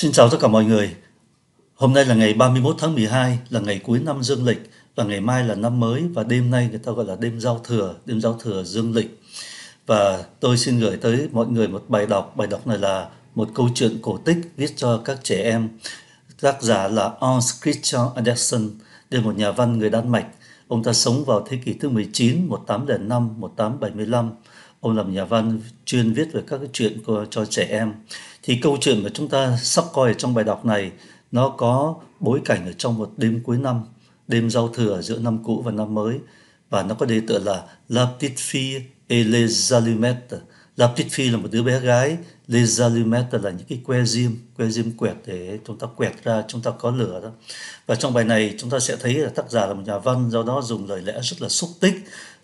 Xin chào tất cả mọi người. Hôm nay là ngày 31 tháng 12, là ngày cuối năm dương lịch và ngày mai là năm mới và đêm nay người ta gọi là đêm giao thừa, đêm giao thừa dương lịch. Và tôi xin gửi tới mọi người một bài đọc, bài đọc này là một câu chuyện cổ tích viết cho các trẻ em. Tác giả là Hans Christian Andersen, đây là một nhà văn người Đan Mạch. Ông ta sống vào thế kỷ thứ 19, 1805, 1875. Ông làm nhà văn chuyên viết về các cái chuyện cho trẻ em thì câu chuyện mà chúng ta sắp coi trong bài đọc này nó có bối cảnh ở trong một đêm cuối năm đêm giao thừa giữa năm cũ và năm mới và nó có đề tựa là La Petite Fille et les Allumettes La Petite Fille là một đứa bé gái Les Allumettes là những cái que diêm que diêm quẹt để chúng ta quẹt ra chúng ta có lửa đó và trong bài này chúng ta sẽ thấy là tác giả là một nhà văn do đó dùng lời lẽ rất là xúc tích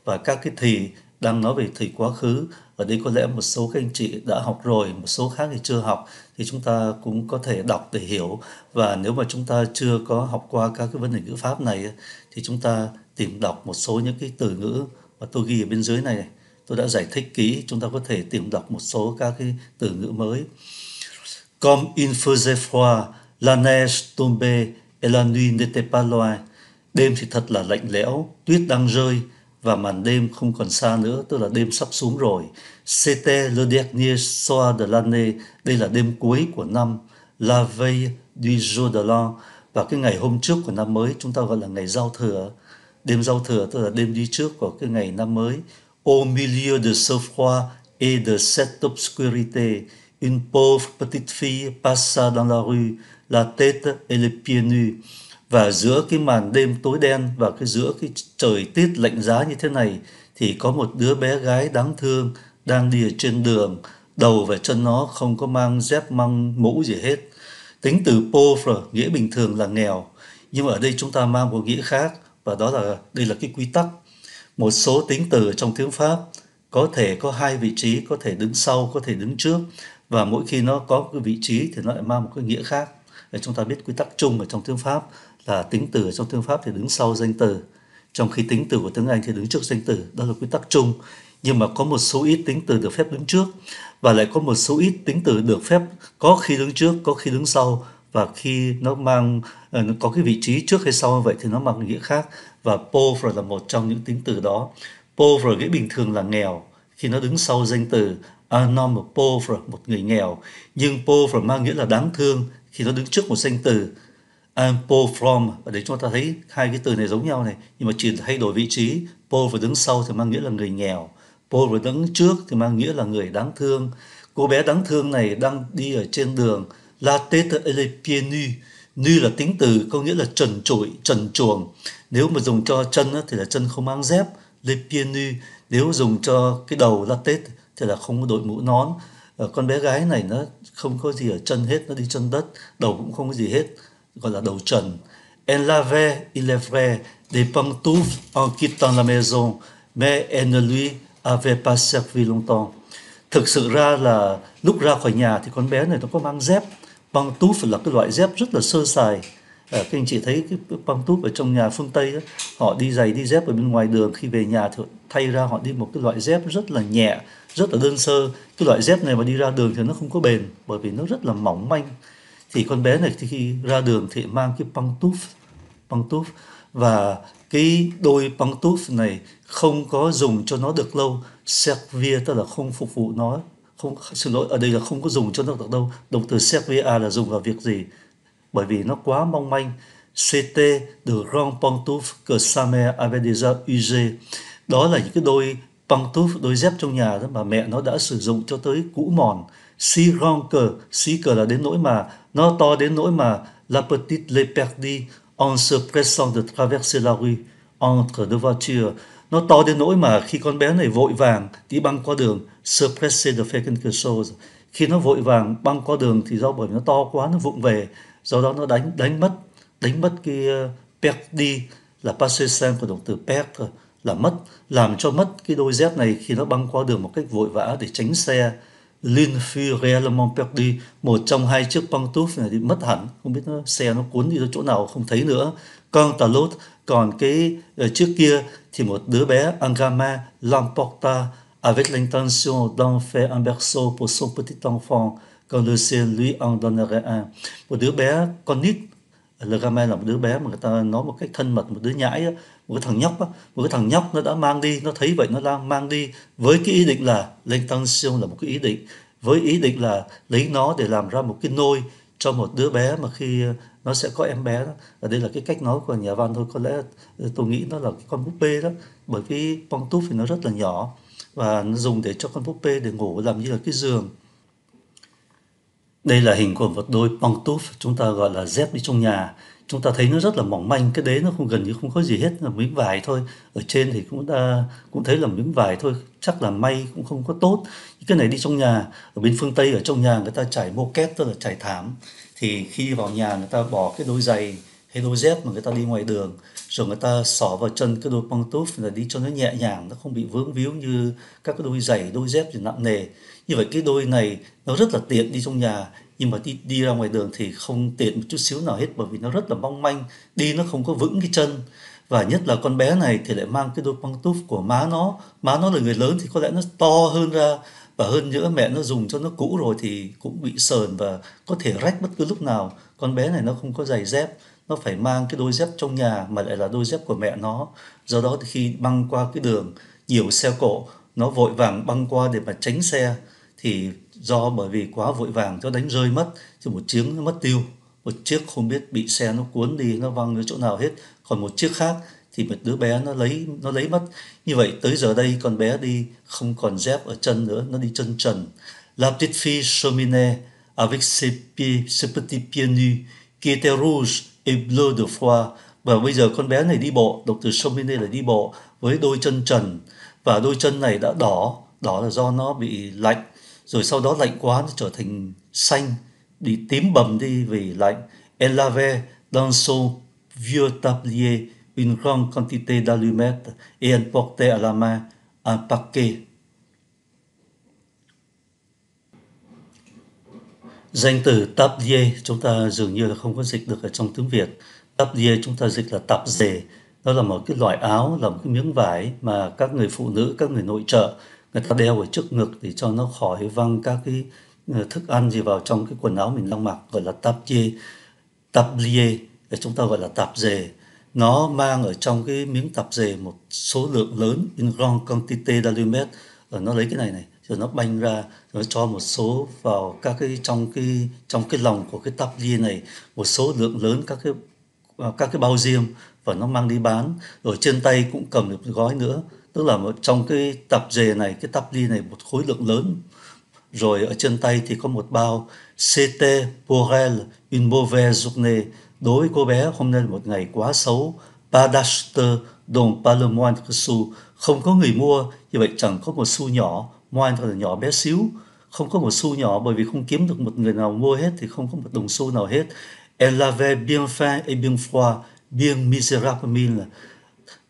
và các cái thì đang nói về thì quá khứ ở đây có lẽ một số các anh chị đã học rồi một số khác thì chưa học thì chúng ta cũng có thể đọc để hiểu và nếu mà chúng ta chưa có học qua các cái vấn đề ngữ pháp này thì chúng ta tìm đọc một số những cái từ ngữ mà tôi ghi ở bên dưới này tôi đã giải thích kỹ chúng ta có thể tìm đọc một số các cái từ ngữ mới Comme il faisait froid, la neige tombait et la nuit n'était pas loin. Đêm thì thật là lạnh lẽo, tuyết đang rơi và màn đêm không còn xa nữa, tức là đêm sắp xuống rồi. C'était le dernier soir de l'année, đây là đêm cuối của năm, la veille du jour de l'an, và cái ngày hôm trước của năm mới chúng ta gọi là ngày giao thừa. Đêm giao thừa tức là đêm đi trước của cái ngày năm mới. Au milieu de ce froid et de cette obscurité, une pauvre petite fille passa dans la rue, la tête et les pieds nus và giữa cái màn đêm tối đen và cái giữa cái trời tiết lạnh giá như thế này thì có một đứa bé gái đáng thương đang đi ở trên đường đầu và chân nó không có mang dép mang mũ gì hết tính từ pauvre nghĩa bình thường là nghèo nhưng mà ở đây chúng ta mang một nghĩa khác và đó là đây là cái quy tắc một số tính từ trong tiếng pháp có thể có hai vị trí có thể đứng sau có thể đứng trước và mỗi khi nó có cái vị trí thì nó lại mang một cái nghĩa khác để chúng ta biết quy tắc chung ở trong tiếng pháp là ờ, tính từ trong tiếng Pháp thì đứng sau danh từ trong khi tính từ của tiếng Anh thì đứng trước danh từ đó là quy tắc chung nhưng mà có một số ít tính từ được phép đứng trước và lại có một số ít tính từ được phép có khi đứng trước có khi đứng sau và khi nó mang ờ, nó có cái vị trí trước hay sau như vậy thì nó mang nghĩa khác và poor là một trong những tính từ đó poor nghĩa bình thường là nghèo khi nó đứng sau danh từ a à, normal poor một người nghèo nhưng poor mang nghĩa là đáng thương khi nó đứng trước một danh từ and pull from và đấy chúng ta thấy hai cái từ này giống nhau này nhưng mà chỉ thay đổi vị trí pull phải đứng sau thì mang nghĩa là người nghèo pull phải đứng trước thì mang nghĩa là người đáng thương cô bé đáng thương này đang đi ở trên đường la tête elle pieds nus nu là tính từ có nghĩa là trần trụi trần chuồng nếu mà dùng cho chân thì là chân không mang dép les pieds nus nếu dùng cho cái đầu la tết thì là không có đội mũ nón ờ, con bé gái này nó không có gì ở chân hết nó đi chân đất đầu cũng không có gì hết gọi là đầu trần. Elle l'avait, il est vrai, des pantoufles en quittant la maison, mais elle ne lui avait pas servi longtemps. Thực sự ra là lúc ra khỏi nhà thì con bé này nó có mang dép. Pantoufle là cái loại dép rất là sơ sài. À, các anh chị thấy cái pantoufle ở trong nhà phương Tây đó, họ đi giày đi dép ở bên ngoài đường khi về nhà thì thay ra họ đi một cái loại dép rất là nhẹ, rất là đơn sơ. Cái loại dép này mà đi ra đường thì nó không có bền bởi vì nó rất là mỏng manh thì con bé này khi ra đường thì mang cái băng túp băng túp và cái đôi băng túp này không có dùng cho nó được lâu servia tức là không phục vụ nó không xin lỗi ở đây là không có dùng cho nó được đâu động từ servia là dùng vào việc gì bởi vì nó quá mong manh ct de grand pantouf que sa mère avait déjà usé đó là những cái đôi băng túp đôi dép trong nhà đó mà mẹ nó đã sử dụng cho tới cũ mòn si grand cờ si cờ là đến nỗi mà nó to đến nỗi mà la petite les perdit en se pressant de traverser la rue entre deux voitures. Nó to đến nỗi mà khi con bé này vội vàng đi băng qua đường, se presser de faire quelque chose. Khi nó vội vàng băng qua đường thì do bởi nó to quá nó vụng về, do đó nó đánh đánh mất, đánh mất cái uh, là passé simple của động từ perdre là mất, làm cho mất cái đôi dép này khi nó băng qua đường một cách vội vã để tránh xe. Lin Phi Realmont Perdi một trong hai chiếc băng túp này thì mất hẳn không biết nó, xe nó cuốn đi chỗ nào không thấy nữa con tà lốt còn cái trước ờ, kia thì một đứa bé Angama l'emporta avec l'intention d'en faire un berceau pour son petit enfant quand le ciel lui en donnerait un một đứa bé con nít angama là một đứa bé mà người ta nói một cách thân mật một đứa nhãi đó, một cái thằng nhóc á, một cái thằng nhóc nó đã mang đi nó thấy vậy nó đang mang đi với cái ý định là lên tăng siêu là một cái ý định với ý định là lấy nó để làm ra một cái nôi cho một đứa bé mà khi ờ, nó sẽ có em bé đó ở đây là cái cách nói của nhà văn thôi có lẽ ờ, tôi nghĩ nó là cái con búp bê đó bởi vì bông túp thì nó rất là nhỏ và nó dùng để cho con búp bê để ngủ làm như là cái giường đây là hình của một đôi bong túp chúng ta gọi là dép đi trong nhà chúng ta thấy nó rất là mỏng manh cái đế nó không gần như không có gì hết là miếng vải thôi ở trên thì cũng ta cũng thấy là miếng vải thôi chắc là may cũng không có tốt cái này đi trong nhà ở bên phương tây ở trong nhà người ta trải mô két tức là trải thảm thì khi vào nhà người ta bỏ cái đôi giày hay đôi dép mà người ta đi ngoài đường rồi người ta xỏ vào chân cái đôi băng túp là đi cho nó nhẹ nhàng nó không bị vướng víu như các cái đôi giày đôi dép thì nặng nề như vậy cái đôi này nó rất là tiện đi trong nhà nhưng mà đi, đi ra ngoài đường thì không tiện một chút xíu nào hết bởi vì nó rất là mong manh đi nó không có vững cái chân và nhất là con bé này thì lại mang cái đôi băng túp của má nó má nó là người lớn thì có lẽ nó to hơn ra và hơn nữa mẹ nó dùng cho nó cũ rồi thì cũng bị sờn và có thể rách bất cứ lúc nào con bé này nó không có giày dép nó phải mang cái đôi dép trong nhà mà lại là đôi dép của mẹ nó do đó thì khi băng qua cái đường nhiều xe cộ nó vội vàng băng qua để mà tránh xe thì do bởi vì quá vội vàng cho đánh rơi mất thì một chiếc nó mất tiêu một chiếc không biết bị xe nó cuốn đi nó văng ở chỗ nào hết còn một chiếc khác thì một đứa bé nó lấy nó lấy mất như vậy tới giờ đây con bé đi không còn dép ở chân nữa nó đi chân trần la petite fille chemine avec ses pieds ses petits pieds nus qui étaient rouges et bleus de froid và bây giờ con bé này đi bộ đọc từ somine là đi bộ với đôi chân trần và đôi chân này đã đỏ đỏ là do nó bị lạnh rồi sau đó lạnh quá nó trở thành xanh bị tím bầm đi vì lạnh elle avait dans son vieux tablier une grande quantité d'allumettes et elle portait à la main un paquet danh từ tablier chúng ta dường như là không có dịch được ở trong tiếng Việt tablier chúng ta dịch là tạp dề nó là một cái loại áo là một cái miếng vải mà các người phụ nữ các người nội trợ người ta đeo ở trước ngực để cho nó khỏi văng các cái ờ, thức ăn gì vào trong cái quần áo mình đang mặc gọi là tạp tạp tablier chúng ta gọi là tạp dề nó mang ở trong cái miếng tạp dề một số lượng lớn in grand quantité d'alumet rồi ờ, nó lấy cái này này rồi nó banh ra rồi nó cho một số vào các cái trong cái trong cái lòng của cái tạp tablier này một số lượng lớn các cái à, các cái bao diêm và nó mang đi bán rồi trên tay cũng cầm được gói nữa tức là trong cái tập dề này cái tập ly này một khối lượng lớn rồi ở trên tay thì có một bao CT pour elle une mauvaise journée đối với cô bé hôm nay một ngày quá xấu pas d'acheteur donc pas le moindre sou không có người mua như vậy chẳng có một xu nhỏ moindre là nhỏ bé xíu không có một xu nhỏ bởi vì không kiếm được một người nào mua hết thì không có một đồng xu nào hết elle avait bien faim et bien froid bien misérable mille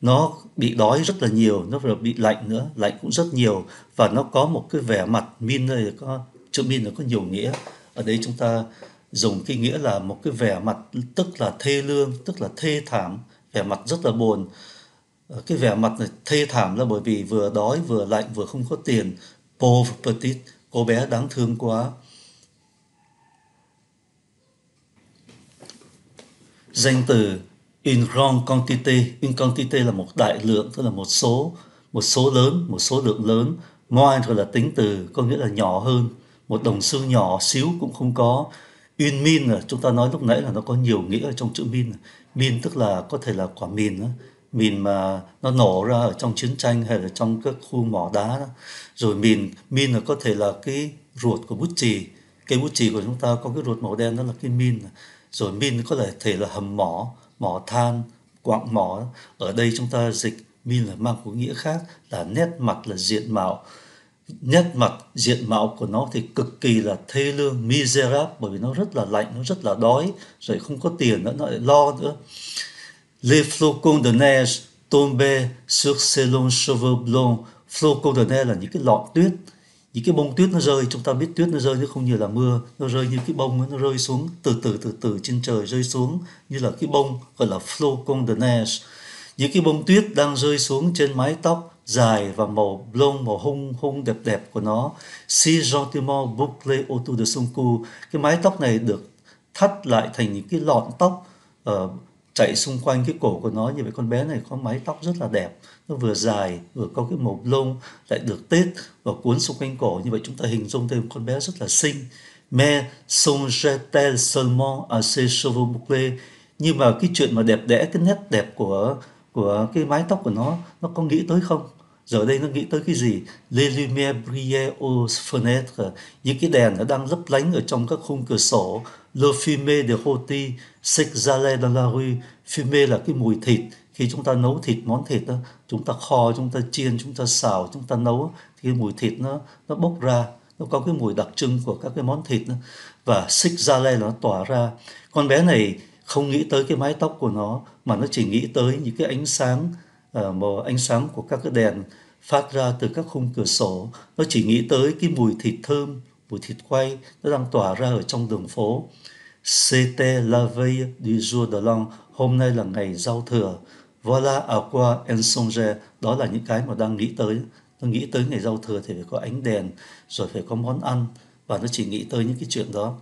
nó bị đói rất là nhiều nó vừa bị lạnh nữa lạnh cũng rất nhiều và nó có một cái vẻ mặt min này có chữ min nó có nhiều nghĩa ở đây chúng ta dùng cái nghĩa là một cái vẻ mặt tức là thê lương tức là thê thảm vẻ mặt rất là buồn ờ, cái vẻ mặt này thê thảm là bởi vì vừa đói vừa lạnh vừa không có tiền pauvre petite cô bé đáng thương quá danh từ in wrong quantity in quantity là một đại lượng tức là một số một số lớn một số lượng lớn more rồi là tính từ có nghĩa là nhỏ hơn một đồng xu nhỏ xíu cũng không có in min là chúng ta nói lúc nãy là nó có nhiều nghĩa ở trong chữ min min tức là có thể là quả mìn đó. mìn mà nó nổ ra ở trong chiến tranh hay là trong các khu mỏ đá đó. rồi mìn min là có thể là cái ruột của bút chì cây bút chì của chúng ta có cái ruột màu đen đó là cái min rồi min có thể là hầm mỏ mỏ than, quặng mỏ. Ở đây chúng ta dịch min là mang có nghĩa khác là nét mặt là diện mạo. Nét mặt diện mạo của nó thì cực kỳ là thê lương, miserable bởi vì nó rất là lạnh, nó rất là đói, rồi không có tiền nữa, nó lại lo nữa. Les flocons de neige tombaient sur ses longs cheveux blonds. Flocons de neige là những cái lọn tuyết những cái bông tuyết nó rơi chúng ta biết tuyết nó rơi chứ không như là mưa nó rơi như cái bông ấy, nó rơi xuống từ từ từ từ trên trời rơi xuống như là cái bông gọi là flocon de neige những cái bông tuyết đang rơi xuống trên mái tóc dài và màu blond màu hung hung đẹp đẹp của nó si gentiment boucle autour de son cou cái mái tóc này được thắt lại thành những cái lọn tóc uh, chạy xung quanh cái cổ của nó như vậy con bé này có mái tóc rất là đẹp nó vừa dài vừa có cái mồm lông lại được tết và cuốn xung quanh cổ như vậy chúng ta hình dung thêm con bé rất là xinh me son jetel seulement à ses cheveux nhưng mà cái chuyện mà đẹp đẽ cái nét đẹp của của cái mái tóc của nó nó có nghĩ tới không giờ đây nó nghĩ tới cái gì les lumières brillaient aux fenêtres những cái đèn nó đang lấp lánh ở trong các khung cửa sổ le fumé de rôti s'exhalait dans la rue fumé là cái mùi thịt khi chúng ta nấu thịt món thịt đó, chúng ta kho chúng ta chiên chúng ta xào chúng ta nấu thì mùi thịt nó nó bốc ra nó có cái mùi đặc trưng của các cái món thịt đó. và xích ra le nó tỏa ra con bé này không nghĩ tới cái mái tóc của nó mà nó chỉ nghĩ tới những cái ánh sáng uh, ánh sáng của các cái đèn phát ra từ các khung cửa sổ nó chỉ nghĩ tới cái mùi thịt thơm mùi thịt quay nó đang tỏa ra ở trong đường phố C'était la veille du jour de l'an, hôm nay là ngày giao thừa. Voilà à qua, en songe đó là những cái mà đang nghĩ tới nó nghĩ tới ngày giao thừa thì phải có ánh đèn rồi phải có món ăn và nó chỉ nghĩ tới những cái chuyện đó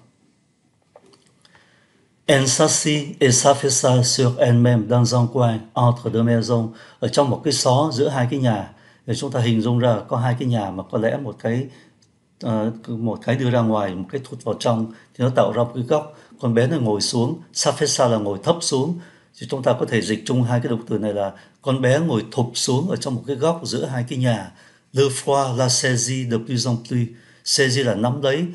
Elle s'assit et s'affaissa sur elle-même dans un coin entre deux maisons ở trong một cái xó giữa hai cái nhà để chúng ta hình dung ra có hai cái nhà mà có lẽ một cái uh, một cái đưa ra ngoài một cái thụt vào trong thì nó tạo ra một cái góc con bé này ngồi xuống s'affaissa là ngồi thấp xuống thì chúng ta có thể dịch chung hai cái động từ này là con bé ngồi thụp xuống ở trong một cái góc giữa hai cái nhà le froid la saisie de plus en plus saisie là nắm lấy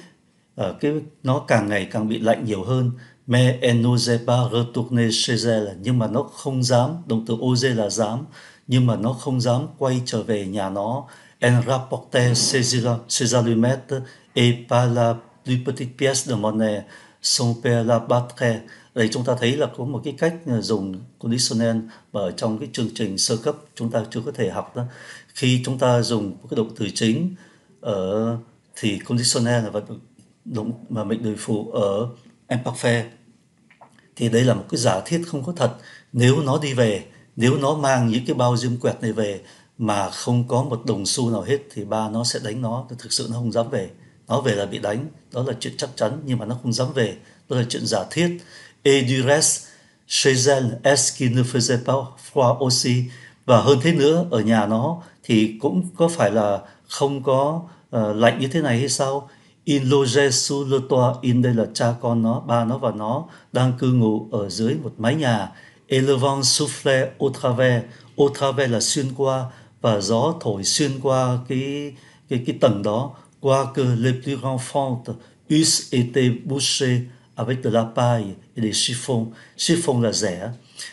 ở ờ, cái nó càng ngày càng bị lạnh nhiều hơn mais elle n'osait pas retourner chez elle nhưng mà nó không dám động từ oser là dám nhưng mà nó không dám quay trở về nhà nó En rapporte ses, ses allumettes et par la plus petite pièce de monnaie son père la battrait đây chúng ta thấy là có một cái cách à, dùng conditional ở trong cái chương trình sơ cấp chúng ta chưa có thể học đó khi chúng ta dùng cái động từ chính ở thì conditional là vật động mà mệnh đề phụ ở imperfect thì đây là một cái giả thiết không có thật nếu nó đi về nếu nó mang những cái bao diêm quẹt này về mà không có một đồng xu nào hết thì ba nó sẽ đánh nó thực sự nó không dám về nó về là bị đánh đó là chuyện chắc chắn nhưng mà nó không dám về đó là chuyện giả thiết Et du reste, chez elle, est-ce qu'il ne faisait pas froid aussi? Và hơn thế nữa, ở nhà nó thì cũng có phải là không có uh, lạnh như thế này hay sao? Il logeait sous le toit. In đây là cha con nó, ba nó và nó đang cư ngụ ở dưới một mái nhà. Et le vent soufflait au travers. Au travers là xuyên qua và gió thổi xuyên qua cái cái cái tầng đó. Qua que les plus grands fentes, eussent été bouchées avec de la paille et des chiffons. Chiffon là rẻ,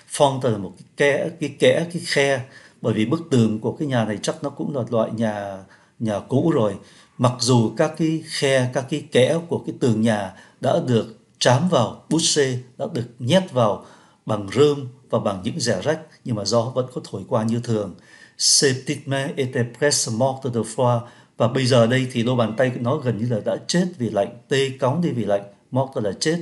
phong ta là một cái kẽ, cái kẽ, cái khe. Bởi vì bức tường của cái nhà này chắc nó cũng là loại nhà nhà cũ rồi. Mặc dù các cái khe, các cái kẽ của cái tường nhà đã được chám vào, bút xê đã được nhét vào bằng rơm và bằng những rẻ rách nhưng mà gió vẫn có thổi qua như thường. Ces petites mains étaient presque mortes và bây giờ đây thì đôi bàn tay nó gần như là đã chết vì lạnh, tê cóng đi vì lạnh móc ra là chết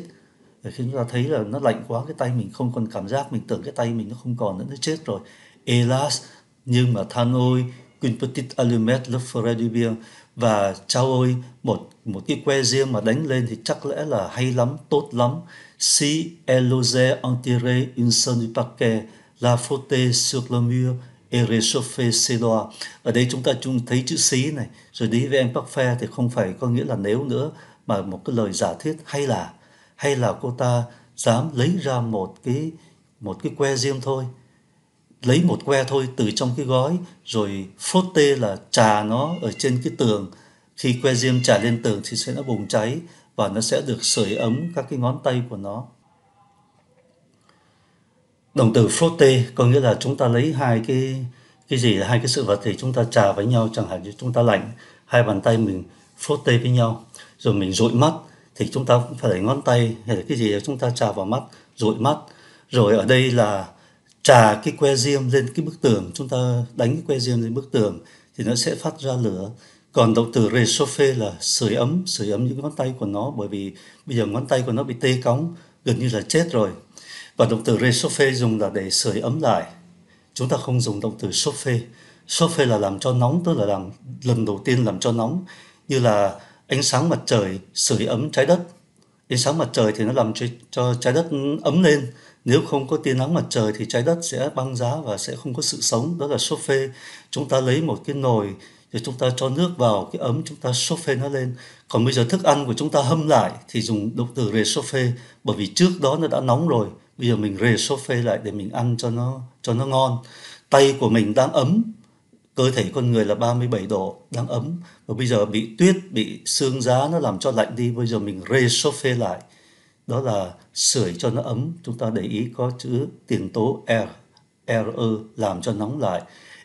để khi chúng ta thấy là nó lạnh quá cái tay mình không còn cảm giác mình tưởng cái tay mình nó không còn nữa nó chết rồi Elas nhưng mà than ôi Queen Petit Allumet Le Fredibien và chao ôi một một cái que riêng mà đánh lên thì chắc lẽ là hay lắm tốt lắm si eloge entire une son du paquet la faute sur le mur et réchauffer ses doigts ở đây chúng ta chung thấy chữ si này rồi đi với em Parfait thì không phải có nghĩa là nếu nữa mà một cái lời giả thuyết hay là hay là cô ta dám lấy ra một cái một cái que riêng thôi lấy một que thôi từ trong cái gói rồi phốt tê là trà nó ở trên cái tường khi que diêm trà lên tường thì sẽ nó bùng cháy và nó sẽ được sưởi ấm các cái ngón tay của nó động từ frotte có nghĩa là chúng ta lấy hai cái cái gì hai cái sự vật thì chúng ta trà với nhau chẳng hạn như chúng ta lạnh hai bàn tay mình frotte với nhau rồi mình dụi mắt thì chúng ta cũng phải lấy ngón tay hay là cái gì đó chúng ta trà vào mắt dụi mắt rồi ở đây là trà cái que diêm lên cái bức tường chúng ta đánh cái que diêm lên bức tường thì nó sẽ phát ra lửa còn động từ resofe là sưởi ấm sưởi ấm những ngón tay của nó bởi vì bây giờ ngón tay của nó bị tê cóng gần như là chết rồi và động từ resofe dùng là để sưởi ấm lại chúng ta không dùng động từ chauffer chauffer là làm cho nóng tức là làm lần đầu tiên làm cho nóng như là ánh sáng mặt trời sưởi ấm trái đất ánh sáng mặt trời thì nó làm cho, cho trái đất ấm lên nếu không có tia nắng mặt trời thì trái đất sẽ băng giá và sẽ không có sự sống đó là sốt phê chúng ta lấy một cái nồi rồi chúng ta cho nước vào cái ấm chúng ta sốt phê nó lên còn bây giờ thức ăn của chúng ta hâm lại thì dùng động từ rê sốt phê bởi vì trước đó nó đã nóng rồi bây giờ mình rê sốt phê lại để mình ăn cho nó cho nó ngon tay của mình đang ấm cơ thể con người là 37 độ đang ấm và bây giờ bị tuyết bị sương giá nó làm cho lạnh đi bây giờ mình re réchauffer lại đó là sưởi cho nó ấm chúng ta để ý có chữ tiền tố r re làm cho nóng lại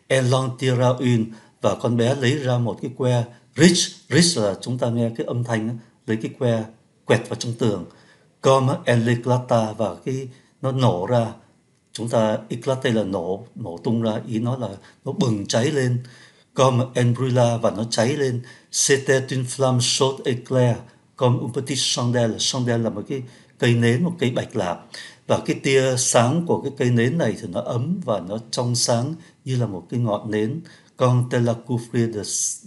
elantiraun và con bé lấy ra một cái que rich rich là chúng ta nghe cái âm thanh lấy cái que quẹt vào trong tường com eliclata và cái nó nổ ra chúng ta eclate là nổ nổ tung ra ý nó là nó bừng cháy lên comme embrula và nó cháy lên c'était une flamme chaude éclair comme un petit chandelle chandelle là một cái cây nến một cây bạch lạp và cái tia sáng của cái cây nến này thì nó ấm và nó trong sáng như là một cái ngọn nến con tên là de,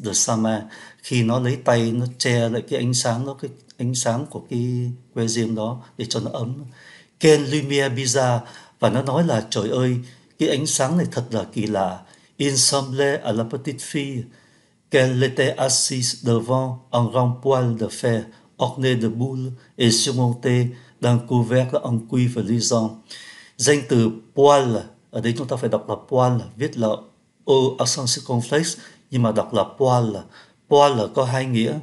de Sama khi nó lấy tay nó che lại cái ánh sáng đó cái ánh sáng của cái que diêm đó để cho nó ấm Ken Lumière Bizarre và nó nói là trời ơi cái ánh sáng này thật là kỳ lạ Ensemble à la petite fille qu'elle était assise devant un grand poêle de fer orné de boules et surmonté d'un couvercle en cuivre luisant. Danh từ poêle, ở đây chúng ta phải đọc là poêle, viết là O à accent circumflex, nhưng mà đọc là poêle. Poêle có hai nghĩa.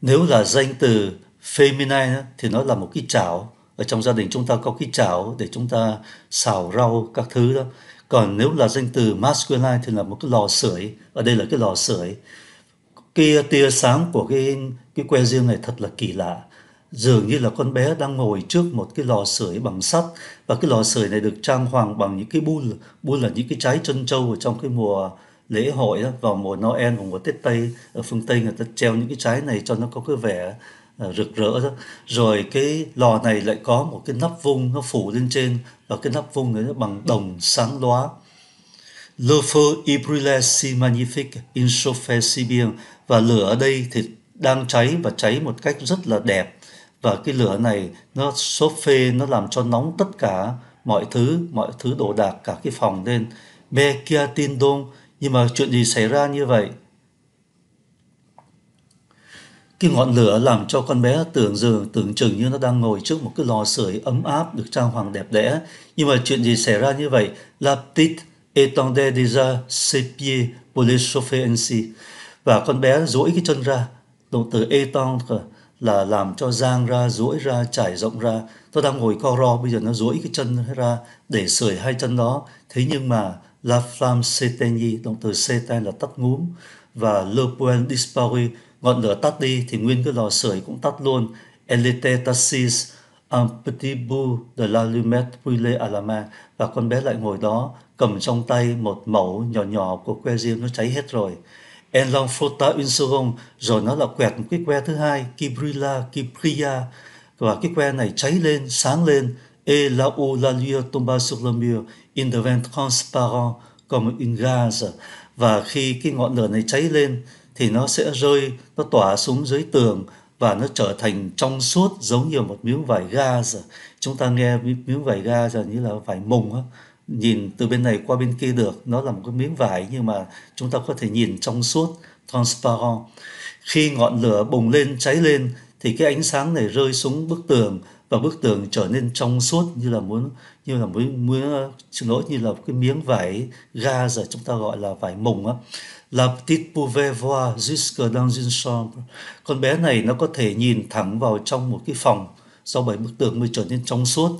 Nếu là danh từ Feminine thì nó là một cái chảo ở trong gia đình chúng ta có cái chảo để chúng ta xào rau các thứ đó còn nếu là danh từ masculine thì là một cái lò sưởi ở đây là cái lò sưởi kia tia sáng của cái cái que riêng này thật là kỳ lạ dường như là con bé đang ngồi trước một cái lò sưởi bằng sắt và cái lò sưởi này được trang hoàng bằng những cái bun bun là những cái trái trân châu ở trong cái mùa lễ hội đó, vào mùa Noel và mùa Tết Tây ở phương Tây người ta treo những cái trái này cho nó có cái vẻ rực rỡ đó rồi cái lò này lại có một cái nắp vung nó phủ lên trên và cái nắp vung này nó bằng đồng sáng loá Le feu y brûlait si magnifique, il chauffait si bien. Và lửa ở đây thì đang cháy và cháy một cách rất là đẹp. Và cái lửa này nó chauffe, nó làm cho nóng tất cả mọi thứ, mọi thứ đồ đạc cả cái phòng lên. Mais kia tin donc, nhưng mà chuyện gì xảy ra như vậy? Cái ngọn lửa làm cho con bé tưởng dường tưởng chừng như nó đang ngồi trước một cái lò sưởi ấm áp được trang hoàng đẹp đẽ. Nhưng mà chuyện gì xảy ra như vậy? La petite étendait déjà ses pieds pour les chauffer ainsi. Và con bé duỗi cái chân ra. Động từ étendre là làm cho giang ra, duỗi ra, trải rộng ra. Nó đang ngồi co ro, bây giờ nó duỗi cái chân ra để sưởi hai chân đó. Thế nhưng mà la flamme s'éteignit, động từ s'éteindre là tắt ngúm. Và le point disparu Ngọn lửa tắt đi thì nguyên cái lò sưởi cũng tắt luôn. Elite Tassis un petit bout de l'allumette brûlée à la main và con bé lại ngồi đó cầm trong tay một mẩu nhỏ nhỏ của que diêm nó cháy hết rồi. En long frota une seconde rồi nó lại quẹt một cái que thứ hai qui brûla qui pria và cái que này cháy lên sáng lên et là où la lueur tomba sur le mur il devint transparent comme une gaze và khi cái ngọn lửa này cháy lên thì nó sẽ rơi nó tỏa xuống dưới tường và nó trở thành trong suốt giống như một miếng vải ga chúng ta nghe miếng vải ga giờ như là vải mùng á nhìn từ bên này qua bên kia được nó là một cái miếng vải nhưng mà chúng ta có thể nhìn trong suốt transparent khi ngọn lửa bùng lên cháy lên thì cái ánh sáng này rơi xuống bức tường và bức tường trở nên trong suốt như là muốn như là muốn, muốn xin lỗi như là cái miếng vải ga giờ chúng ta gọi là vải mùng á La petite pouvait voir jusque dans une chambre. Con bé này nó có thể nhìn thẳng vào trong một cái phòng. Sau bảy bức tường mới trở nên trong suốt.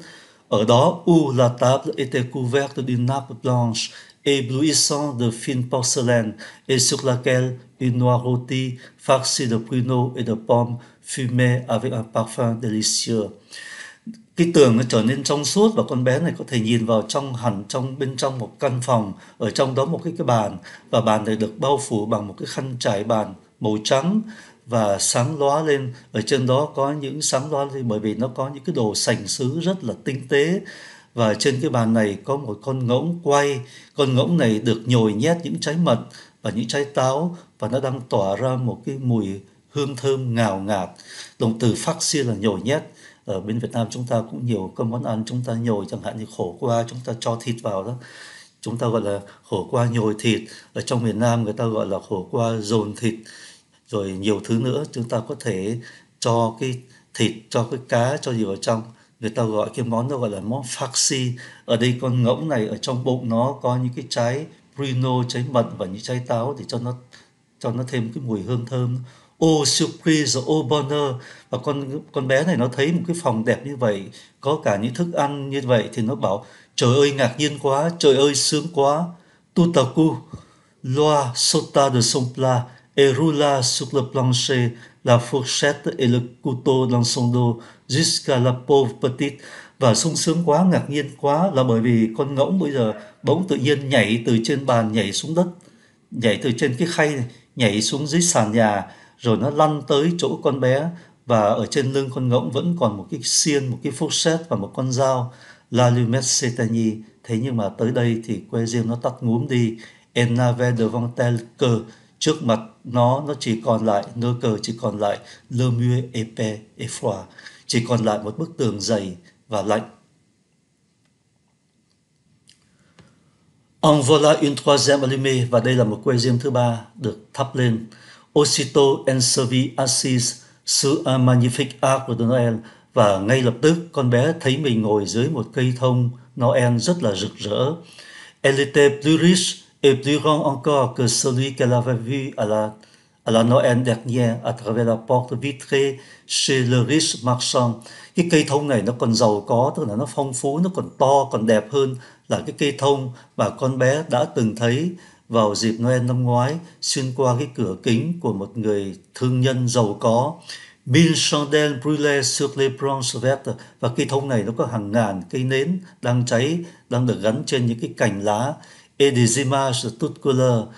Ở đó, où la table était couverte d'une nappe blanche éblouissant de fine porcelaine et sur laquelle une noix rôtie farcie de pruneaux et de pommes fumait avec un parfum délicieux cái tường nó trở nên trong suốt và con bé này có thể nhìn vào trong hẳn trong bên trong một căn phòng ở trong đó một cái cái bàn và bàn này được bao phủ bằng một cái khăn trải bàn màu trắng và sáng lóa lên ở trên đó có những sáng lóa lên bởi vì nó có những cái đồ sành sứ rất là tinh tế và trên cái bàn này có một con ngỗng quay con ngỗng này được nhồi nhét những trái mật và những trái táo và nó đang tỏa ra một cái mùi hương thơm ngào ngạt động từ phát xia là nhồi nhét ở bên Việt Nam chúng ta cũng nhiều cơm món ăn chúng ta nhồi chẳng hạn như khổ qua chúng ta cho thịt vào đó chúng ta gọi là khổ qua nhồi thịt ở trong miền Nam người ta gọi là khổ qua dồn thịt rồi nhiều thứ nữa chúng ta có thể cho cái thịt cho cái cá cho gì vào trong người ta gọi cái món đó gọi là món faxi ở đây con ngỗng này ở trong bụng nó có những cái trái bruno trái mận và những trái táo để cho nó cho nó thêm cái mùi hương thơm ô surprise ô bonheur và con con bé này nó thấy một cái phòng đẹp như vậy có cả những thức ăn như vậy thì nó bảo trời ơi ngạc nhiên quá trời ơi sướng quá tu cu loa sota de son plat et roula sur le plancher la fourchette et le couteau dans son dos jusqu'à la pauvre petite và sung sướng quá ngạc nhiên quá là bởi vì con ngỗng bây giờ bỗng tự nhiên nhảy từ trên bàn nhảy xuống đất nhảy từ trên cái khay nhảy xuống dưới sàn nhà rồi nó lăn tới chỗ con bé và ở trên lưng con ngỗng vẫn còn một cái xiên, một cái phốc xét và một con dao Lalumet Setani. Thế nhưng mà tới đây thì que diêm nó tắt ngúm đi. Enave de tel que trước mặt nó nó chỉ còn lại nơ cờ chỉ còn lại lơ mue epe efroa chỉ còn lại một bức tường dày và lạnh En voilà une troisième allumée và đây là một que diêm thứ ba được thắp lên. Osito Enservi Assis sự à, Magnific arc của Noel và ngay lập tức con bé thấy mình ngồi dưới một cây thông Noel rất là rực rỡ. Elle était plus riche et plus grand encore que celui qu'elle avait vu à la, à la Noël dernière à travers la porte vitrée chez le riche marchand. Cái cây thông này nó còn giàu có, tức là nó phong phú, nó còn to, còn đẹp hơn là cái cây thông mà con bé đã từng thấy vào dịp Noel năm ngoái xuyên qua cái cửa kính của một người thương nhân giàu có Mille chandelles brûlées sur les branches vertes và cây thông này nó có hàng ngàn cây nến đang cháy đang được gắn trên những cái cành lá et des images toutes couleurs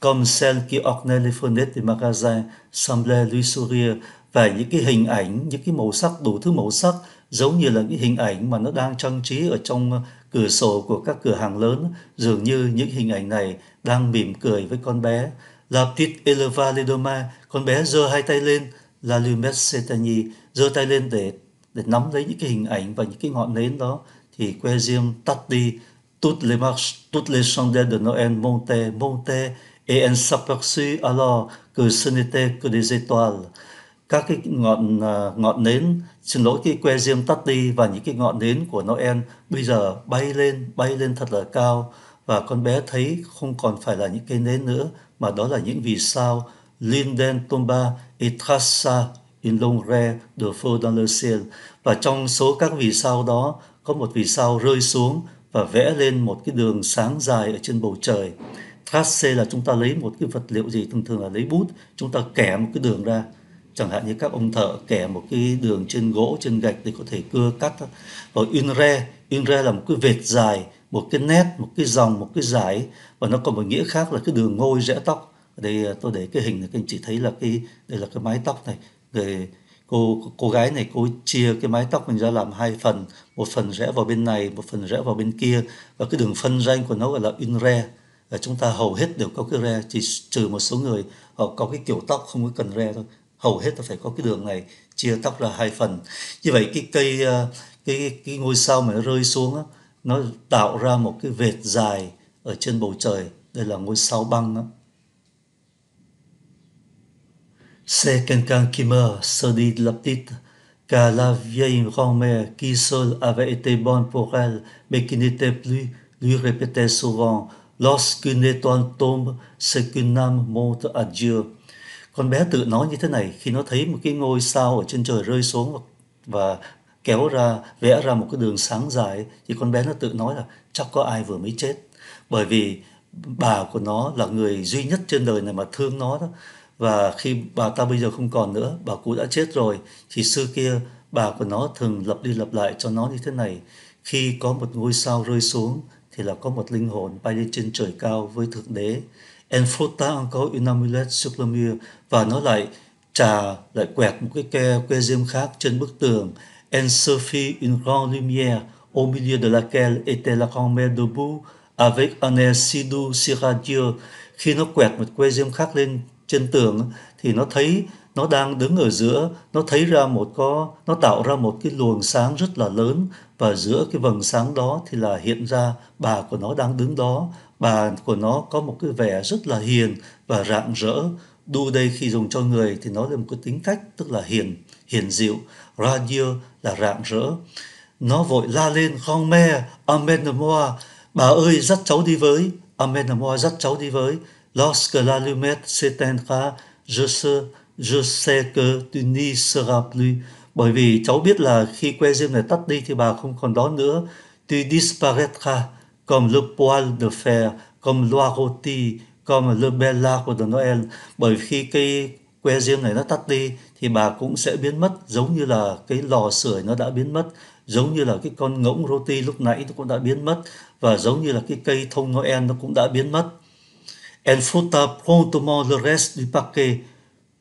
comme celles qui ornaient les fenêtres des magasins semblaient lui sourire và những cái hình ảnh những cái màu sắc đủ thứ màu sắc giống như là cái hình ảnh mà nó đang trang trí ở trong cửa sổ của các cửa hàng lớn, dường như những hình ảnh này đang mỉm cười với con bé. La Petite Eleva Ledoma, con bé giơ hai tay lên, La Lumet Setani giơ tay lên để để nắm lấy những cái hình ảnh và những cái ngọn nến đó thì que diêm tắt đi toutes les marches toutes les chandelles de Noël montaient montaient et elle s'aperçut alors que ce n'était que des étoiles các cái ngọn à, ngọn nến xin lỗi cái que diêm tắt đi và những cái ngọn nến của Noel bây giờ bay lên bay lên thật là cao và con bé thấy không còn phải là những cây nến nữa mà đó là những vì sao Linden tomba et in une longue raie de feu dans le ciel và trong số các vì sao đó có một vì sao rơi xuống và vẽ lên một cái đường sáng dài ở trên bầu trời. Trace là chúng ta lấy một cái vật liệu gì thường thường là lấy bút, chúng ta kẻ một cái đường ra chẳng hạn như các ông thợ kẻ một cái đường trên gỗ trên gạch thì có thể cưa cắt và in re in re là một cái vệt dài một cái nét một cái dòng một cái dải và nó còn một nghĩa khác là cái đường ngôi rẽ tóc đây tôi để cái hình này các anh chị thấy là cái đây là cái mái tóc này người cô cô gái này cô chia cái mái tóc mình ra làm hai phần một phần rẽ vào bên này một phần rẽ vào bên kia và cái đường phân ranh của nó gọi là in re và chúng ta hầu hết đều có cái re chỉ trừ một số người họ có cái kiểu tóc không có cần re thôi hầu hết nó phải có cái đường này chia tóc ra hai phần như vậy cái cây ờ, cái cái ngôi sao mà nó rơi xuống nó tạo ra một cái vệt dài ở trên bầu trời đây là ngôi sao băng đó. C'est quelqu'un qui meurt, se dit la petite, car la vieille grand-mère qui seule avait été bonne pour elle, mais qui n'était plus, lui répétait souvent, lorsqu'une étoile tombe, c'est qu'une âme monte à Dieu. Con bé tự nói như thế này khi nó thấy một cái ngôi sao ở trên trời rơi xuống và kéo ra, vẽ ra một cái đường sáng dài thì con bé nó tự nói là chắc có ai vừa mới chết. Bởi vì bà của nó là người duy nhất trên đời này mà thương nó đó. Và khi bà ta bây giờ không còn nữa, bà cụ đã chết rồi, thì xưa kia bà của nó thường lập đi lập lại cho nó như thế này. Khi có một ngôi sao rơi xuống thì là có một linh hồn bay lên trên trời cao với Thượng Đế anh phốt ta ăn có unamulet sublamir và nó lại trà lại quẹt một cái que que diêm khác trên bức tường en sophie une grande lumière au milieu de laquelle était la grand-mère debout avec un air si doux si radieux khi nó quẹt một que diêm khác lên trên tường thì nó thấy nó đang đứng ở giữa nó thấy ra một có nó tạo ra một cái luồng sáng rất là lớn và giữa cái vầng sáng đó thì là hiện ra bà của nó đang đứng đó bà của nó có một cái vẻ rất là hiền và rạng rỡ đu đây khi dùng cho người thì nó là một cái tính cách tức là hiền, hiền dịu. Radio là rạng rỡ. Nó vội la lên con me, amen moa. Bà ơi dắt cháu đi với, amen moa dắt cháu đi với. Lorsque la lumette s'éteindra, je sais, je sais que tu n'y seras plus. Bởi vì cháu biết là khi que diêm này tắt đi thì bà không còn đó nữa. Tu disparaîtra, comme le poêle de fer, comme loa rôti, comme le bel arbre de Noël. Bởi khi cây que diêm này nó tắt đi thì bà cũng sẽ biến mất giống như là cái lò sưởi nó đã biến mất giống như là cái con ngỗng roti lúc nãy nó cũng đã biến mất và giống như là cái cây thông Noel nó cũng đã biến mất. Elle frota promptement le reste du paquet.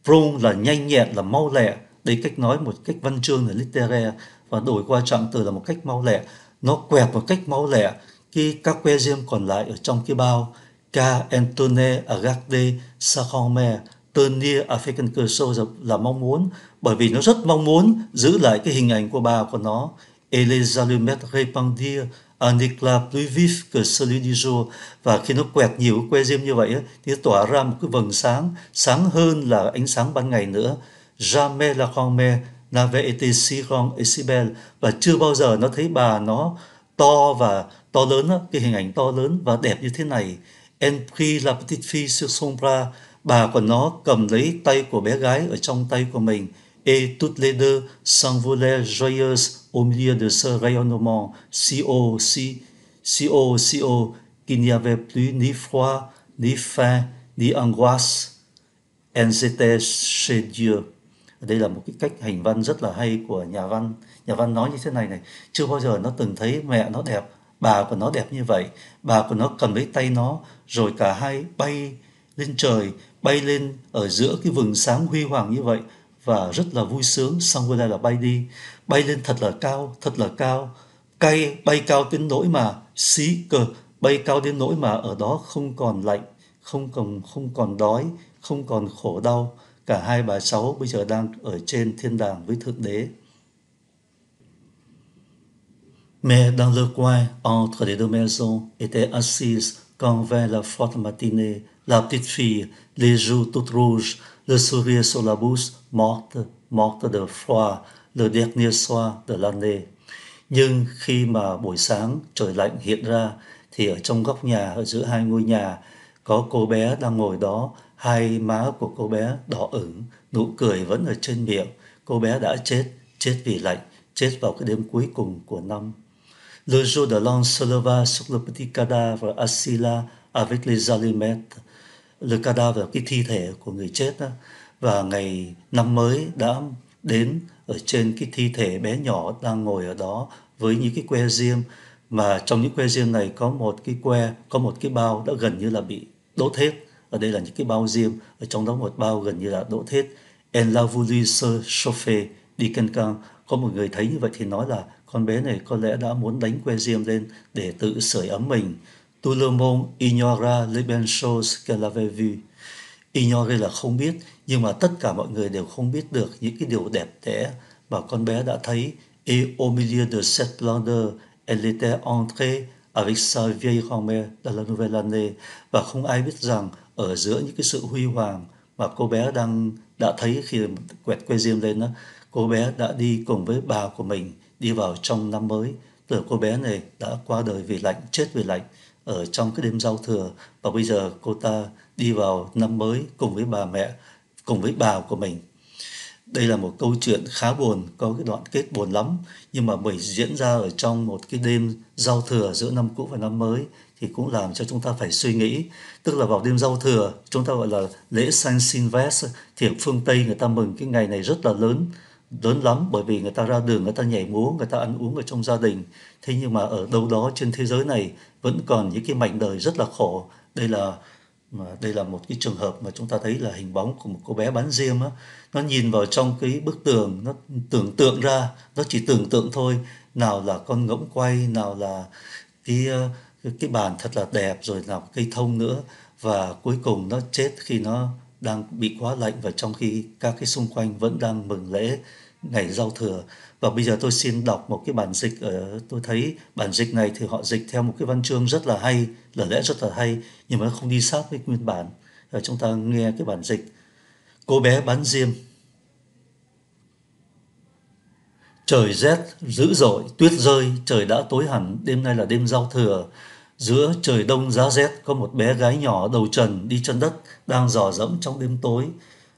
Prompt là nhanh nhẹn là mau lẹ. Đây cách nói một cách văn chương là littéraire và đổi qua trọng từ là một cách mau lẹ. Nó quẹt một cách mau lẹ khi các que diêm còn lại ở trong cái bao ca Antone Agarde Sakhome Tony African Curso là, là mong muốn bởi vì nó rất mong muốn giữ lại cái hình ảnh của bà của nó elizabeth Repandir Anikla Pluviv Cursulidizo và khi nó quẹt nhiều que diêm như vậy thì tỏa ra một cái vầng sáng sáng hơn là ánh sáng ban ngày nữa Jamais la Nave Etesi Ron Esibel và chưa bao giờ nó thấy bà nó to và to lớn đó, cái hình ảnh to lớn và đẹp như thế này en prit la petite fille sur son bras bà của nó cầm lấy tay của bé gái ở trong tay của mình et toutes les deux s'envolèrent joyeuses au milieu de ce rayonnement si haut oh, si si haut oh, si haut oh, qu'il n'y avait plus ni froid ni faim ni angoisse elles étaient chez Dieu đây là một cái cách hành văn rất là hay của nhà văn nhà văn nói như thế này này chưa bao giờ nó từng thấy mẹ nó đẹp bà của nó đẹp như vậy bà của nó cầm lấy tay nó rồi cả hai bay lên trời bay lên ở giữa cái vườn sáng huy hoàng như vậy và rất là vui sướng xong rồi lại là bay đi bay lên thật là cao thật là cao cay bay cao đến nỗi mà xí cờ bay cao đến nỗi mà ở đó không còn lạnh không còn không còn đói không còn khổ đau cả hai bà cháu bây giờ đang ở trên thiên đàng với thượng đế mais dans le coin entre les deux maisons était assise quand vint la forte matinée, la petite fille, les joues toutes rouges, le sourire sur la bouche, morte, morte de froid, le dernier soir de l'année. Nhưng khi mà buổi sáng trời lạnh hiện ra, thì ở trong góc nhà, ở giữa hai ngôi nhà, có cô bé đang ngồi đó, hai má của cô bé đỏ ửng, nụ cười vẫn ở trên miệng. Cô bé đã chết, chết vì lạnh, chết vào cái đêm cuối cùng của năm le jour de l'an se leva sur le petit cadavre assis là avec les allumettes, le cadavre, cái thi thể của người chết đó. Và ngày năm mới đã đến ở trên cái thi thể bé nhỏ đang ngồi ở đó với những cái que diêm mà trong những que diêm này có một cái que, có một cái bao đã gần như là bị đốt hết. Ở đây là những cái bao diêm, ở trong đó một bao gần như là đốt hết. En la voulu se chauffer, đi cân Có một người thấy như vậy thì nói là con bé này có lẽ đã muốn đánh que diêm lên để tự sưởi ấm mình. Tu le monde ignora les belles choses que la vu. Ignore là không biết, nhưng mà tất cả mọi người đều không biết được những cái điều đẹp đẽ mà con bé đã thấy. Et au milieu de cette splendeur, elle était entrée avec sa vieille grand-mère dans la nouvelle année. Và không ai biết rằng ở giữa những cái sự huy hoàng mà cô bé đang đã thấy khi quẹt que diêm lên đó, cô bé đã đi cùng với bà của mình đi vào trong năm mới. Tưởng cô bé này đã qua đời vì lạnh, chết vì lạnh ở trong cái đêm giao thừa và bây giờ cô ta đi vào năm mới cùng với bà mẹ, cùng với bà của mình. Đây là một câu chuyện khá buồn, có cái đoạn kết buồn lắm nhưng mà bởi diễn ra ở trong một cái đêm giao thừa giữa năm cũ và năm mới thì cũng làm cho chúng ta phải suy nghĩ tức là vào đêm giao thừa chúng ta gọi là lễ Saint Sylvester thì ở phương Tây người ta mừng cái ngày này rất là lớn lớn lắm bởi vì người ta ra đường người ta nhảy múa người ta ăn uống ở trong gia đình thế nhưng mà ở đâu đó trên thế giới này vẫn còn những cái mảnh đời rất là khổ đây là mà đây là một cái trường hợp mà chúng ta thấy là hình bóng của một cô bé bán diêm á nó nhìn vào trong cái bức tường nó tưởng tượng ra nó chỉ tưởng tượng thôi nào là con ngỗng quay nào là cái ờ, cái bàn thật là đẹp rồi nào cây thông nữa và cuối cùng nó chết khi nó đang bị quá lạnh và trong khi các cái xung quanh vẫn đang mừng lễ ngày giao thừa và bây giờ tôi xin đọc một cái bản dịch ở ờ, tôi thấy bản dịch này thì họ dịch theo một cái văn chương rất là hay lời lẽ rất là hay nhưng mà nó không đi sát với nguyên bản và ờ, chúng ta nghe cái bản dịch cô bé bán diêm trời rét dữ dội tuyết rơi trời đã tối hẳn đêm nay là đêm giao thừa giữa trời đông giá rét có một bé gái nhỏ đầu trần đi chân đất đang dò dẫm trong đêm tối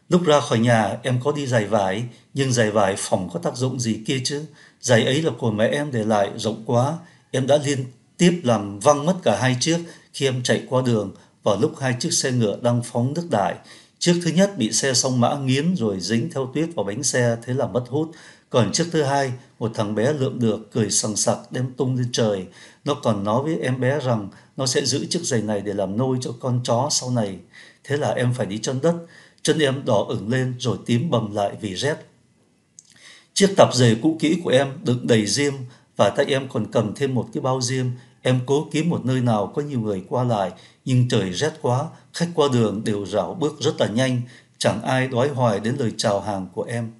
Lúc ra khỏi nhà em có đi giày vải, nhưng giày vải phòng có tác dụng gì kia chứ? Giày ấy là của mẹ em để lại, rộng quá. Em đã liên tiếp làm văng mất cả hai chiếc khi em chạy qua đường vào lúc hai chiếc xe ngựa đang phóng nước đại. Chiếc thứ nhất bị xe song mã nghiến rồi dính theo tuyết vào bánh xe, thế là mất hút. Còn chiếc thứ hai, một thằng bé lượm được, cười sằng sặc đem tung lên trời. Nó còn nói với em bé rằng nó sẽ giữ chiếc giày này để làm nôi cho con chó sau này. Thế là em phải đi chân đất. Chân em đỏ ửng lên rồi tím bầm lại vì rét. Chiếc tạp dề cũ kỹ của em đựng đầy diêm và tay em còn cầm thêm một cái bao diêm. Em cố kiếm một nơi nào có nhiều người qua lại, nhưng trời rét quá, khách qua đường đều rảo bước rất là nhanh, chẳng ai đoái hoài đến lời chào hàng của em.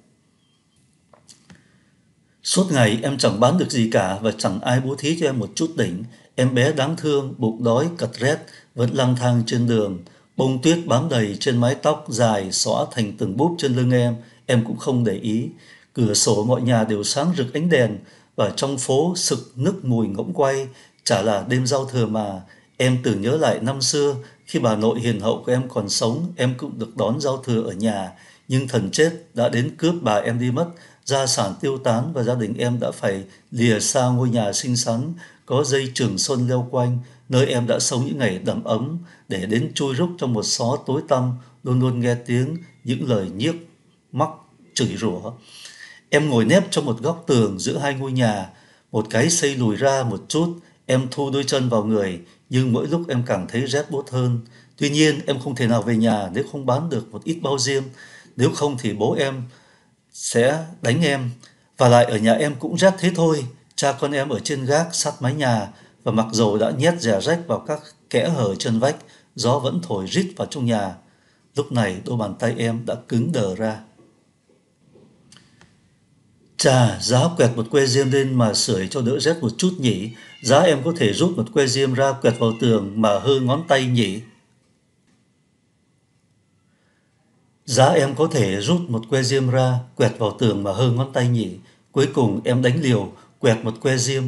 Suốt ngày em chẳng bán được gì cả và chẳng ai bố thí cho em một chút đỉnh. Em bé đáng thương, bụng đói, cật rét, vẫn lang thang trên đường. Bông tuyết bám đầy trên mái tóc dài xõa thành từng búp trên lưng em, em cũng không để ý. Cửa sổ mọi nhà đều sáng rực ánh đèn và trong phố sực nức mùi ngỗng quay, chả là đêm giao thừa mà. Em tự nhớ lại năm xưa, khi bà nội hiền hậu của em còn sống, em cũng được đón giao thừa ở nhà. Nhưng thần chết đã đến cướp bà em đi mất, gia sản tiêu tán và gia đình em đã phải lìa xa ngôi nhà xinh xắn, có dây trường xuân leo quanh, nơi em đã sống những ngày đầm ấm để đến trôi rúc trong một xó tối tăm luôn luôn nghe tiếng những lời nhiếc mắc chửi rủa em ngồi nép trong một góc tường giữa hai ngôi nhà một cái xây lùi ra một chút em thu đôi chân vào người nhưng mỗi lúc em càng thấy rét bốt hơn tuy nhiên em không thể nào về nhà nếu không bán được một ít bao diêm nếu không thì bố em sẽ đánh em và lại ở nhà em cũng rét thế thôi cha con em ở trên gác sát mái nhà và mặc dù đã nhét rẻ rách vào các kẽ hở chân vách, gió vẫn thổi rít vào trong nhà. Lúc này đôi bàn tay em đã cứng đờ ra. Chà, giá quẹt một que diêm lên mà sưởi cho đỡ rét một chút nhỉ. Giá em có thể rút một que diêm ra quẹt vào tường mà hư ngón tay nhỉ. Giá em có thể rút một que diêm ra, quẹt vào tường mà hơ ngón tay nhỉ. Cuối cùng em đánh liều, quẹt một que diêm,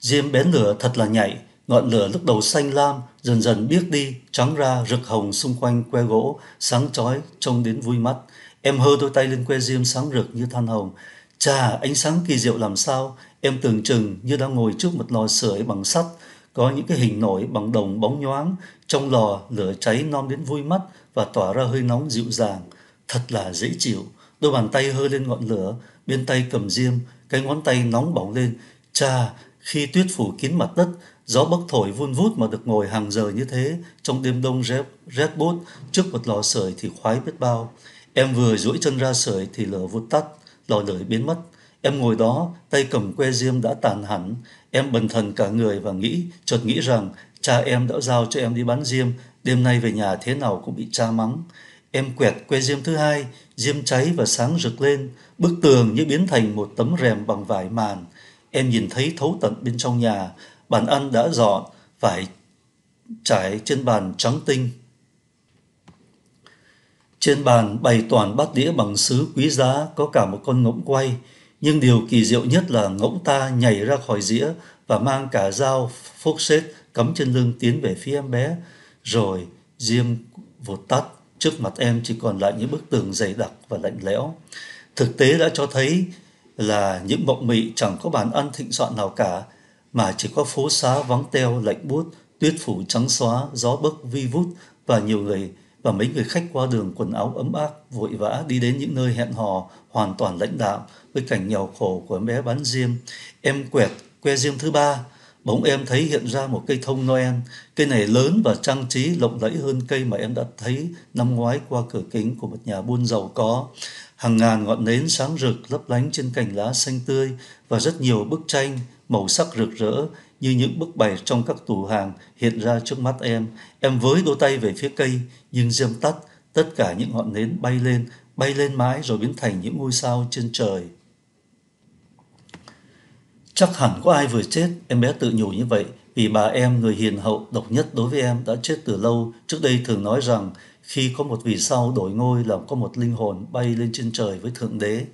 Diêm bén lửa thật là nhảy ngọn lửa lúc đầu xanh lam, dần dần biếc đi, trắng ra rực hồng xung quanh que gỗ, sáng chói trông đến vui mắt. Em hơ đôi tay lên que diêm sáng rực như than hồng. Chà, ánh sáng kỳ diệu làm sao, em tưởng chừng như đang ngồi trước một lò sưởi bằng sắt, có những cái hình nổi bằng đồng bóng nhoáng, trong lò lửa cháy non đến vui mắt và tỏa ra hơi nóng dịu dàng. Thật là dễ chịu, đôi bàn tay hơ lên ngọn lửa, bên tay cầm diêm, cái ngón tay nóng bỏng lên, Chà, khi tuyết phủ kín mặt đất, gió bắc thổi vun vút mà được ngồi hàng giờ như thế trong đêm đông rét, rét bút trước một lò sưởi thì khoái biết bao. Em vừa duỗi chân ra sưởi thì lửa vụt tắt, lò lưỡi biến mất. Em ngồi đó, tay cầm que diêm đã tàn hẳn. Em bần thần cả người và nghĩ, chợt nghĩ rằng cha em đã giao cho em đi bán diêm, đêm nay về nhà thế nào cũng bị cha mắng. Em quẹt que diêm thứ hai, diêm cháy và sáng rực lên, bức tường như biến thành một tấm rèm bằng vải màn Em nhìn thấy thấu tận bên trong nhà, bàn ăn đã dọn, vải trải trên bàn trắng tinh. Trên bàn bày toàn bát đĩa bằng sứ quý giá, có cả một con ngỗng quay. Nhưng điều kỳ diệu nhất là ngỗng ta nhảy ra khỏi dĩa và mang cả dao phốc xếp cắm trên lưng tiến về phía em bé. Rồi Diêm vụt tắt, trước mặt em chỉ còn lại những bức tường dày đặc và lạnh lẽo. Thực tế đã cho thấy là những mộng mị chẳng có bàn ăn thịnh soạn nào cả, mà chỉ có phố xá vắng teo lạnh buốt, tuyết phủ trắng xóa, gió bấc vi vút và nhiều người và mấy người khách qua đường quần áo ấm áp vội vã đi đến những nơi hẹn hò hoàn toàn lãnh đạo với cảnh nghèo khổ của em bé bán diêm em quẹt que diêm thứ ba bỗng em thấy hiện ra một cây thông noel cây này lớn và trang trí lộng lẫy hơn cây mà em đã thấy năm ngoái qua cửa kính của một nhà buôn giàu có Hàng ngàn ngọn nến sáng rực lấp lánh trên cành lá xanh tươi và rất nhiều bức tranh màu sắc rực rỡ như những bức bày trong các tủ hàng hiện ra trước mắt em. Em với đôi tay về phía cây nhưng diêm tắt, tất cả những ngọn nến bay lên, bay lên mãi rồi biến thành những ngôi sao trên trời. Chắc hẳn có ai vừa chết, em bé tự nhủ như vậy, vì bà em người hiền hậu độc nhất đối với em đã chết từ lâu. Trước đây thường nói rằng khi có một vì sao đổi ngôi làm có một linh hồn bay lên trên trời với Thượng Đế.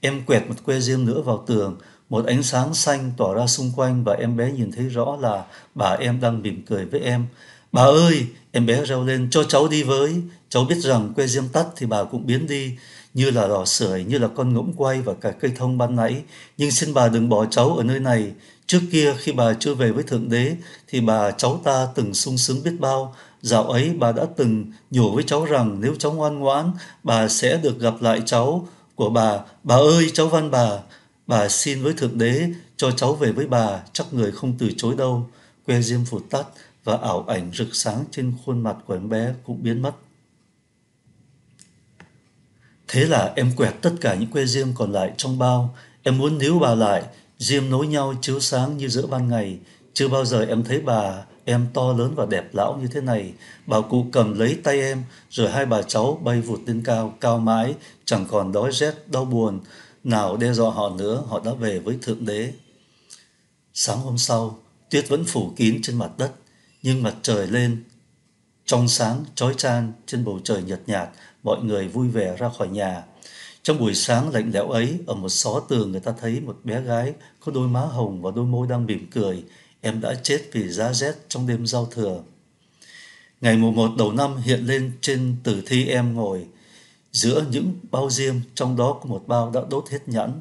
Em quẹt một que diêm nữa vào tường, một ánh sáng xanh tỏa ra xung quanh và em bé nhìn thấy rõ là bà em đang mỉm cười với em. Bà ơi, em bé reo lên, cho cháu đi với. Cháu biết rằng que diêm tắt thì bà cũng biến đi, như là lò sưởi, như là con ngỗng quay và cả cây thông ban nãy. Nhưng xin bà đừng bỏ cháu ở nơi này. Trước kia khi bà chưa về với Thượng Đế thì bà cháu ta từng sung sướng biết bao Dạo ấy bà đã từng nhủ với cháu rằng nếu cháu ngoan ngoãn, bà sẽ được gặp lại cháu của bà. Bà ơi, cháu văn bà, bà xin với Thượng Đế cho cháu về với bà, chắc người không từ chối đâu. Que diêm phụt tắt và ảo ảnh rực sáng trên khuôn mặt của em bé cũng biến mất. Thế là em quẹt tất cả những que diêm còn lại trong bao. Em muốn níu bà lại, diêm nối nhau chiếu sáng như giữa ban ngày. Chưa bao giờ em thấy bà Em to lớn và đẹp lão như thế này, bà cụ cầm lấy tay em, rồi hai bà cháu bay vụt lên cao, cao mãi, chẳng còn đói rét, đau buồn, nào đe dọa họ nữa, họ đã về với Thượng Đế. Sáng hôm sau, tuyết vẫn phủ kín trên mặt đất, nhưng mặt trời lên, trong sáng, chói chan, trên bầu trời nhật nhạt, mọi người vui vẻ ra khỏi nhà. Trong buổi sáng lạnh lẽo ấy, ở một xó tường người ta thấy một bé gái có đôi má hồng và đôi môi đang mỉm cười, em đã chết vì giá rét trong đêm giao thừa. Ngày mùng một đầu năm hiện lên trên tử thi em ngồi, giữa những bao diêm trong đó có một bao đã đốt hết nhẵn.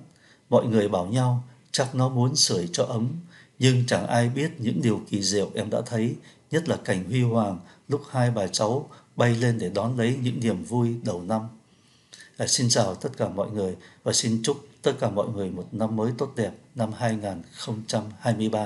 Mọi người bảo nhau chắc nó muốn sưởi cho ấm, nhưng chẳng ai biết những điều kỳ diệu em đã thấy, nhất là cảnh huy hoàng lúc hai bà cháu bay lên để đón lấy những niềm vui đầu năm. À, xin chào tất cả mọi người và xin chúc tất cả mọi người một năm mới tốt đẹp năm 2023.